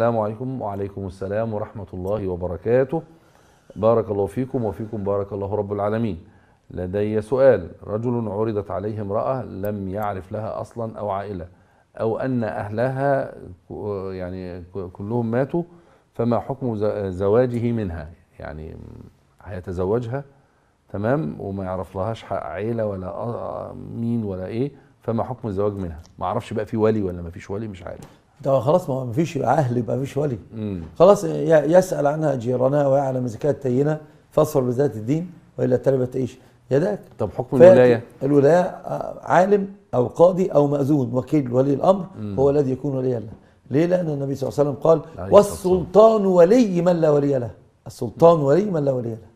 السلام عليكم وعليكم السلام ورحمة الله وبركاته بارك الله فيكم وفيكم بارك الله رب العالمين لدي سؤال رجل عرضت عليه امرأة لم يعرف لها أصلا أو عائلة أو أن أهلها يعني كلهم ماتوا فما حكم زواجه منها يعني هيتزوجها تمام وما يعرف لهاش حق عيلة ولا مين ولا إيه فما حكم الزواج منها ما اعرفش بقى في ولي ولا ما فيش ولي مش عارف ده خلاص ما فيش عهل يبقى ما فيش ولي مم. خلاص يسال عنها جيرانها ويعلم اذا كانت تينه فاصبر بذات الدين والا ايش؟ يا يداك طب حكم الولايه الولايه آه، عالم او قاضي او ماذون وكيل ولي الامر مم. هو الذي يكون وليا له ليه لان النبي صلى الله عليه وسلم قال والسلطان ولي من لا ولي له السلطان ولي من لا ولي له